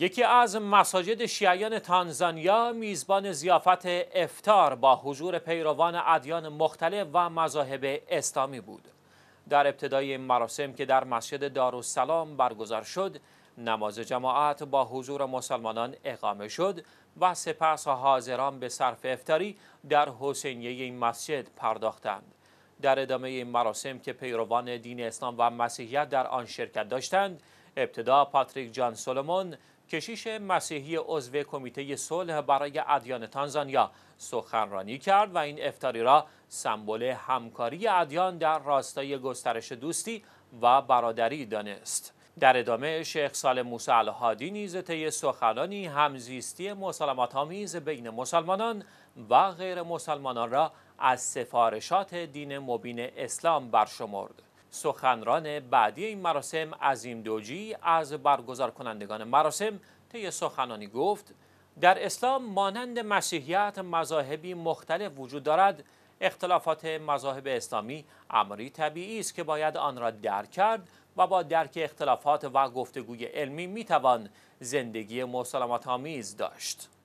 یکی از مساجد شیعیان تانزانیا میزبان زیافت افتار با حضور پیروان ادیان مختلف و مذاهب اسلامی بود. در ابتدای مراسم که در مسجد دارالسلام برگزار شد، نماز جماعت با حضور مسلمانان اقامه شد و سپس حاضران به صرف افتاری در حسینیه این مسجد پرداختند. در ادامه این مراسم که پیروان دین اسلام و مسیحیت در آن شرکت داشتند، ابتدا پاتریک جان سولومون کشیش مسیحی عضو کمیته صلح برای ادیان تانزانیا سخنرانی کرد و این افتاری را سمبل همکاری ادیان در راستای گسترش دوستی و برادری دانست در ادامه شیخ سال موسی الهادی نیز طی سخنانی همزیستی مسالمت آمیز بین مسلمانان و غیر مسلمانان را از سفارشات دین مبین اسلام برشمرد سخنران بعدی این مراسم عظیم دوجی از برگزار کنندگان مراسم طی سخنانی گفت در اسلام مانند مسیحیت مذاهبی مختلف وجود دارد اختلافات مذاهب اسلامی امری طبیعی است که باید آن را درک کرد و با درک اختلافات و گفتگوی علمی میتوان زندگی مسالمت آمیز داشت